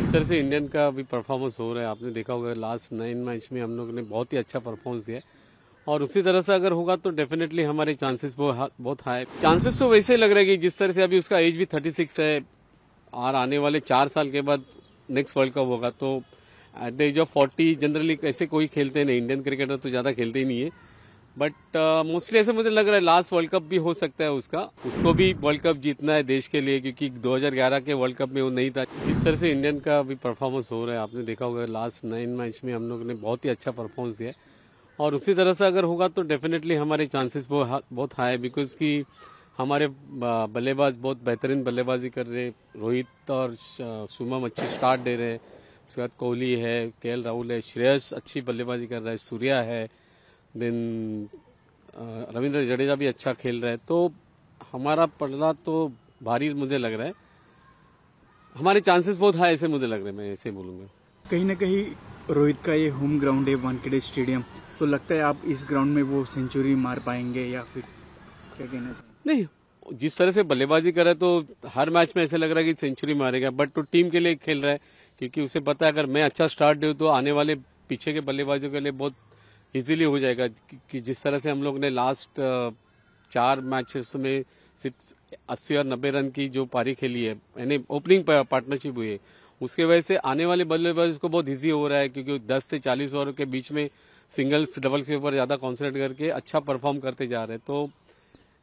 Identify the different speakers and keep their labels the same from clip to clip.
Speaker 1: इस तरह से इंडियन का भी परफॉर्मेंस हो रहा है आपने देखा होगा लास्ट नाइन मैच में हम लोग ने बहुत ही अच्छा परफॉर्मेंस दिया और उसी तरह से अगर होगा तो डेफिनेटली हमारे चांसेस बहुत हाई चांसेस तो वैसे ही लग रहे कि जिस तरह से अभी उसका एज भी थर्टी सिक्स है और आने वाले चार साल के बाद नेक्स्ट वर्ल्ड कप होगा तो at the age of forty generally ऐसे कोई खेलते नहीं इंडियन क्रिकेटर तो ज़्यादा खेलते ही नहीं है बट मोस्टली uh, ऐसे मुझे लग रहा है लास्ट वर्ल्ड कप भी हो सकता है उसका उसको भी वर्ल्ड कप जीतना है देश के लिए क्योंकि 2011 के वर्ल्ड कप में वो नहीं था जिस तरह से इंडियन का भी परफॉर्मेंस हो रहा है आपने देखा होगा लास्ट नाइन मैच में हम लोग ने बहुत ही अच्छा परफॉर्मेंस दिया और उसी तरह से अगर होगा तो डेफिनेटली हमारे चांसेस बहुत हाई है बिकॉज की हमारे बल्लेबाज बहुत बेहतरीन बल्लेबाजी कर रहे रोहित और सुमम अच्छी स्टार्ट दे रहे हैं उसके बाद कोहली है के राहुल है श्रेयस अच्छी बल्लेबाजी कर रहा है सूर्या है देन रविंद्र जडेजा भी अच्छा खेल रहे तो हमारा पड़ला तो भारी मुझे लग रहा है हमारे चांसेस बहुत हाई ऐसे मुझे लग रहे हैं मैं ऐसे बोलूंगा
Speaker 2: कहीं ना कहीं रोहित का ये होम ग्राउंड है वानखेड़े स्टेडियम तो लगता है आप इस ग्राउंड में वो सेंचुरी मार पाएंगे या फिर क्या कहना चाहिए नहीं
Speaker 1: जिस तरह से बल्लेबाजी कर रहे तो हर मैच में ऐसे लग रहा है कि सेंचुरी मारेगा बट तो टीम के लिए खेल रहा है क्योंकि उसे पता है अगर मैं अच्छा स्टार्ट दू तो आने वाले पीछे के बल्लेबाजों के लिए बहुत इजीली हो जाएगा कि जिस तरह से हम लोग ने लास्ट uh, चार मैचेस में सिर्फ अस्सी और नब्बे रन की जो पारी खेली है यानी ओपनिंग पार्टनरशिप हुई है उसके वजह से आने वाले बल्लेबाज को बहुत इजी हो रहा है क्योंकि 10 से 40 ओवर के बीच में सिंगल्स डबल्स के ऊपर ज़्यादा कॉन्सेंट्रेट करके अच्छा परफॉर्म करते जा रहे हैं तो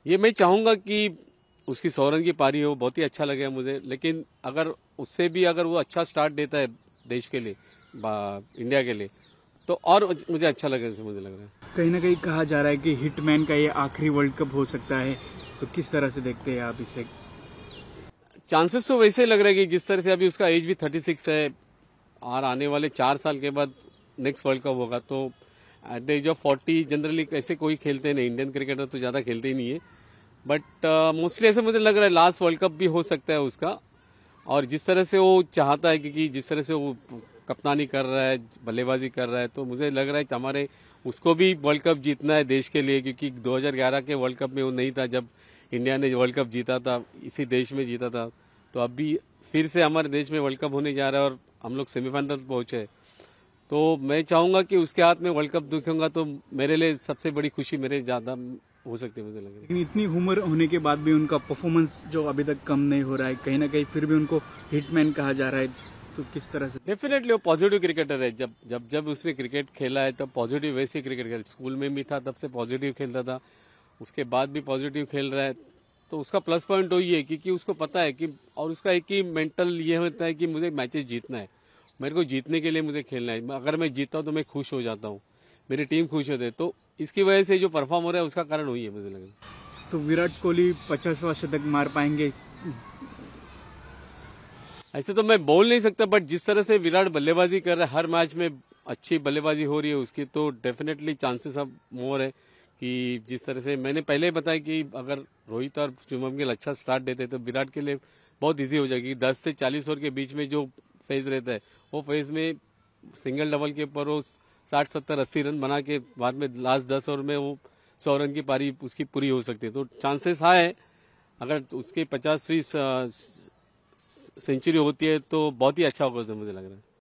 Speaker 1: ये मैं चाहूँगा कि उसकी सौ रन की पारी हो बहुत ही अच्छा लगे मुझे लेकिन अगर उससे भी अगर वो अच्छा स्टार्ट देता है देश के लिए इंडिया के लिए तो और मुझे अच्छा लगा जैसे मुझे लग रहा है
Speaker 2: कहीं ना कहीं कहा जा रहा है कि हिटमैन का ये आखिरी वर्ल्ड कप हो सकता है तो किस तरह से देखते हैं आप इसे चांसेस तो वैसे ही लग रहे हैं कि जिस तरह से अभी उसका एज भी थर्टी
Speaker 1: सिक्स है और आने वाले चार साल के बाद नेक्स्ट वर्ल्ड कप होगा तो at age of forty generally ऐसे कोई खेलते नहीं इंडियन क्रिकेटर तो ज़्यादा खेलते ही नहीं है बट मोस्टली uh, ऐसे मुझे लग रहा है लास्ट वर्ल्ड कप भी हो सकता है उसका और जिस तरह से वो चाहता है क्योंकि जिस तरह से वो कप्तानी कर रहा है बल्लेबाजी कर रहा है तो मुझे लग रहा है कि हमारे उसको भी वर्ल्ड कप जीतना है देश के लिए क्योंकि 2011 के वर्ल्ड कप में वो नहीं था जब इंडिया ने वर्ल्ड कप जीता था इसी देश में जीता था तो अब भी फिर से हमारे देश में वर्ल्ड कप होने जा रहा है और हम लोग सेमीफाइनल पहुंचे तो मैं चाहूंगा कि उसके हाथ में वर्ल्ड कप दिखूंगा तो मेरे लिए सबसे बड़ी खुशी मेरे ज्यादा हो सकती है मुझे लग रहा है
Speaker 2: लेकिन इतनी उम्र होने के बाद भी उनका परफॉर्मेंस जो अभी तक कम नहीं हो रहा है कहीं ना कहीं फिर भी उनको हिटमैन कहा जा रहा है तो किस तरह से
Speaker 1: डेफिनेटली वो पॉजिटिव क्रिकेटर है जब जब जब उसने क्रिकेट खेला है तब पॉजिटिव वैसे क्रिकेट खेल स्कूल में भी था तब से पॉजिटिव खेलता था उसके बाद भी पॉजिटिव खेल रहा है तो उसका प्लस पॉइंट वही है क्योंकि उसको पता है कि और उसका एक ही मेंटल ये होता है कि मुझे मैचेस जीतना है मेरे को जीतने के लिए मुझे खेलना है अगर मैं जीतता हूँ तो मैं खुश हो जाता हूँ मेरी टीम खुश होती है तो इसकी वजह से जो परफॉर्म हो रहा है उसका कारण वही है मुझे लग रहा है
Speaker 2: तो विराट कोहली पचासवा शतक मार पाएंगे ऐसे तो मैं बोल नहीं सकता
Speaker 1: बट जिस तरह से विराट बल्लेबाजी कर रहा है हर मैच में अच्छी बल्लेबाजी हो रही है उसकी तो डेफिनेटली चांसेस अब मोर है कि जिस तरह से मैंने पहले बताया कि अगर रोहित और शुभम गिल अच्छा स्टार्ट देते तो विराट के लिए बहुत इजी हो जाएगी दस से चालीस ओवर के बीच में जो फेज रहता है वो फेज में सिंगल डबल के ऊपर वो साठ सत्तर अस्सी रन बना के बाद में लास्ट दस ओवर में वो सौ रन की पारी उसकी पूरी हो सकती है तो चांसेस हाँ है अगर उसके पचास फीस सेंचुरी होती है तो बहुत ही अच्छा होगा मुझे लग रहा है